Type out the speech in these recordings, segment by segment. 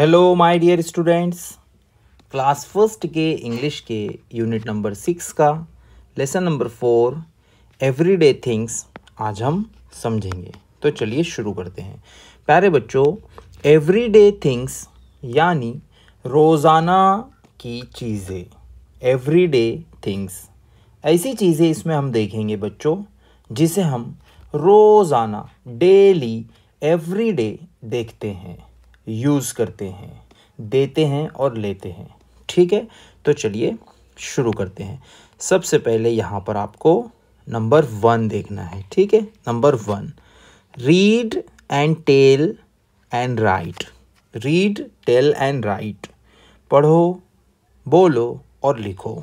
Hello my dear students class first के English के unit number six का lesson number four everyday things आज हम समझेंगे तो चलिए शुरू करते हैं प्यारे बच्चों एवरीडे थिंग्स यानी रोज़ाना की चीज़ें एवरीडे थिंग्स ऐसी चीज़ें इसमें हम देखेंगे बच्चों जिसे हम रोज़ाना डेली एवरीडे देखते हैं यूज़ करते हैं देते हैं और लेते हैं ठीक है तो चलिए शुरू करते हैं सबसे पहले यहाँ पर आपको नंबर वन देखना है ठीक है number one read and tell and write read tell and write पढ़ो बोलो और लिखो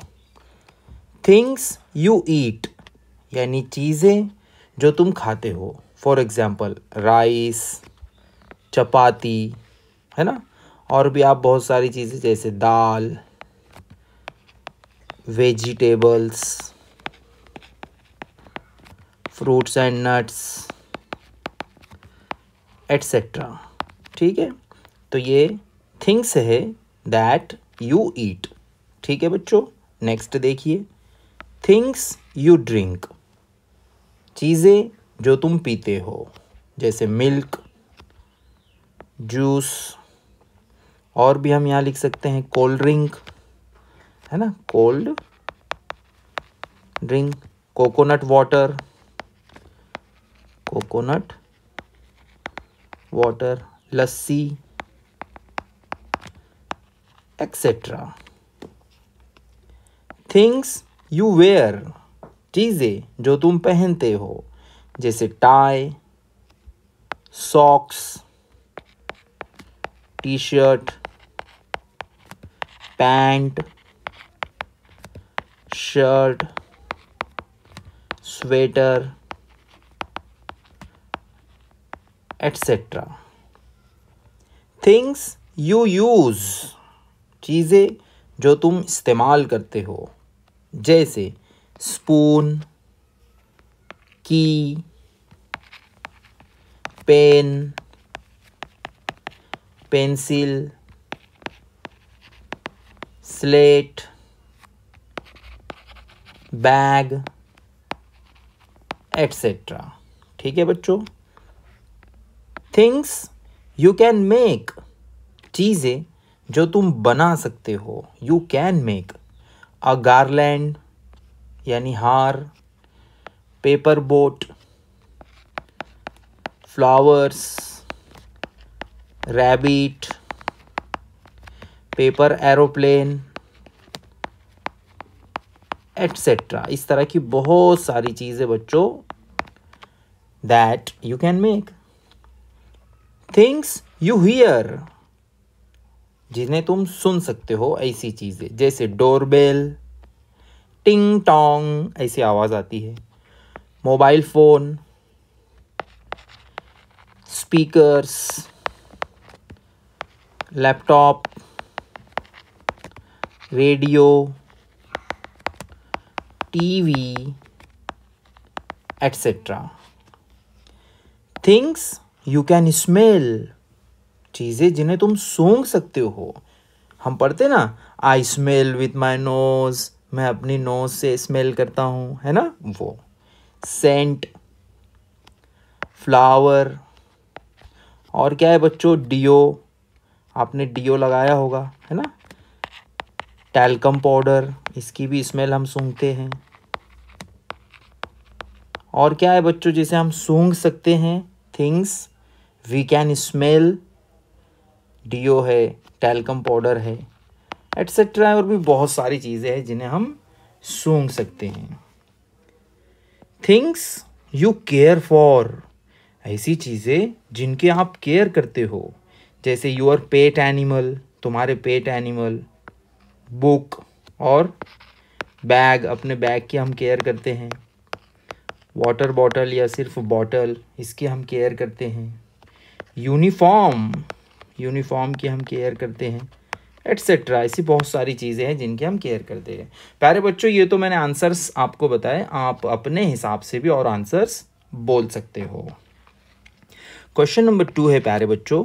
थिंग्स यू ईट यानी चीज़ें जो तुम खाते हो फॉर एग्ज़ाम्पल राइस चपाती है ना और भी आप बहुत सारी चीज़ें जैसे दाल vegetables fruits and nuts etcetera ठीक है तो ये थिंग्स है दैट यू ईट ठीक है बच्चों नेक्स्ट देखिए थिंग्स यू ड्रिंक चीज़ें जो तुम पीते हो जैसे मिल्क जूस और भी हम यहाँ लिख सकते हैं कोल्ड ड्रिंक है ना cold drink coconut water coconut water lassi etcetera things you wear चीज़ें जो तुम पहनते हो जैसे tie socks T shirt pant shirt sweater etcetera things you use चीज़ें जो तुम इस्तेमाल करते हो जैसे स्पून की pen pencil slate bag etcetera ठीक है बच्चों थिंग्स यू कैन मेक चीज़ें जो तुम बना सकते हो you can make a garland यानी हार paper boat flowers rabbit paper aeroplane etcetera इस तरह की बहुत सारी चीज़ें बच्चों that you can make things you hear जिन्हें तुम सुन सकते हो ऐसी चीज़ें जैसे डोरबेल टिंग टोंग ऐसी आवाज़ आती है mobile phone speakers laptop radio TV, etcetera things you can smell चीज़ें जिन्हें तुम सूंघ सकते हो हम पढ़ते ना I smell with my nose मैं अपनी नोज से स्मेल करता हूँ है ना वो सेंट फ्लावर और क्या है बच्चों डिओ आपने डीओ लगाया होगा है ना टैलकम पाउडर इसकी भी स्मेल हम सूंघते हैं और क्या है बच्चों जिसे हम सूंघ सकते हैं things we can smell deo है टैलकम पाउडर है एट्सेट्रा और भी बहुत सारी चीज़ें हैं जिन्हें हम सूंघ सकते हैं थिंग्स यू केयर फॉर ऐसी चीज़ें जिनके आप केयर करते हो जैसे योर पेट एनिमल तुम्हारे पेट एनिमल बुक और बैग अपने बैग की हम केयर करते हैं वाटर बॉटल या सिर्फ बॉटल इसके हम केयर करते हैं यूनिफॉर्म यूनिफॉर्म की हम केयर करते हैं एट्सेट्रा ऐसी बहुत सारी चीज़ें हैं जिनकी हम केयर करते हैं प्यारे बच्चों ये तो मैंने आंसर्स आपको बताए आप अपने हिसाब से भी और आंसर्स बोल सकते हो क्वेश्चन नंबर टू है प्यारे बच्चों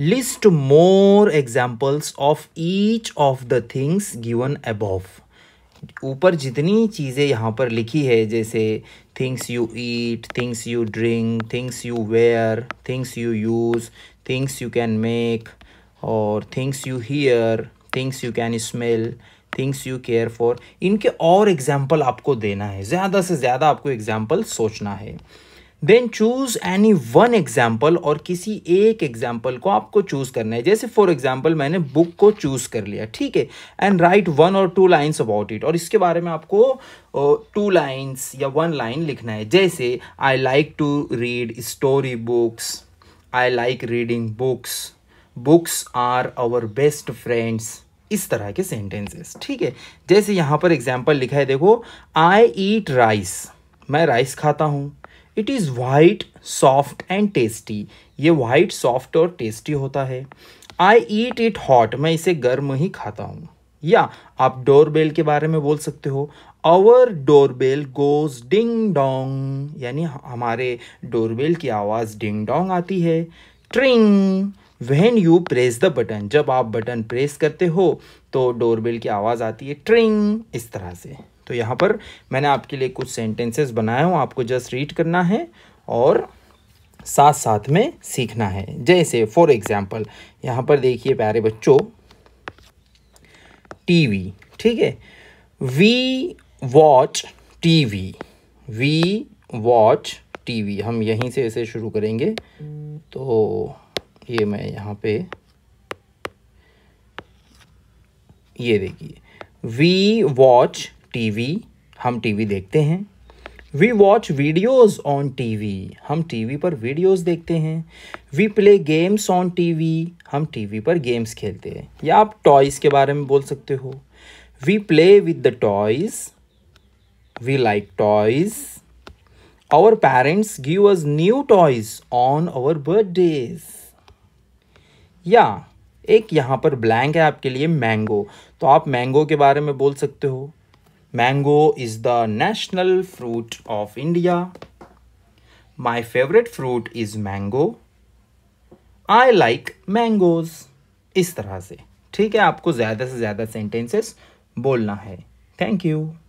list more examples of each of the things given above ऊपर जितनी चीज़ें यहाँ पर लिखी है जैसे things you eat things you drink things you wear things you use things you can make और things you hear things you can smell things you care for इनके और एग्जाम्पल आपको देना है ज़्यादा से ज़्यादा आपको एग्जाम्पल सोचना है then choose any one example और किसी एक एग्जाम्पल को आपको चूज करना है जैसे फॉर एग्जाम्पल मैंने बुक को चूज कर लिया ठीक है एंड राइट वन और टू लाइन्स अबाउट इट और इसके बारे में आपको टू लाइन्स या वन लाइन लिखना है जैसे I like to read story books I like reading books books are our best friends इस तरह के सेंटेंसेस ठीक है जैसे यहाँ पर एग्जाम्पल लिखा है देखो आई ईट राइस मैं राइस खाता हूँ it is white soft and tasty ये वाइट सॉफ्ट और टेस्टी होता है आई ईट इट हॉट मैं इसे गर्म ही खाता हूँ या आप डोर बेल के बारे में बोल सकते हो our door bell goes ding dong यानी हमारे डोर बेल की आवाज़ डिंग डोंग आती है ट्रिंग वहन यू प्रेस द बटन जब आप बटन प्रेस करते हो तो डोरबेल की आवाज़ आती है ट्रिंग इस तरह से तो यहाँ पर मैंने आपके लिए कुछ सेंटेंसेस बनाए हूँ आपको जस्ट रीड करना है और साथ साथ में सीखना है जैसे फॉर एग्ज़ाम्पल यहाँ पर देखिए प्यारे बच्चों टीवी ठीक है we watch TV we watch TV हम यहीं से इसे शुरू करेंगे तो ये मैं यहाँ पे ये देखिए वी वॉच टीवी हम टीवी देखते हैं we watch videos on TV हम टीवी पर वीडियोज़ देखते हैं we play games on TV हम टीवी पर गेम्स खेलते हैं या आप टॉयज़ के बारे में बोल सकते हो we play with the toys we like toys our parents give us new toys on our birthdays या एक यहाँ पर ब्लैंक है आपके लिए मैंगो तो आप मैंगो के बारे में बोल सकते हो Mango is the national fruit of India. My favorite fruit is mango. I like mangoes. इस तरह से ठीक है आपको ज़्यादा से ज़्यादा सेंटेंसेस बोलना है थैंक यू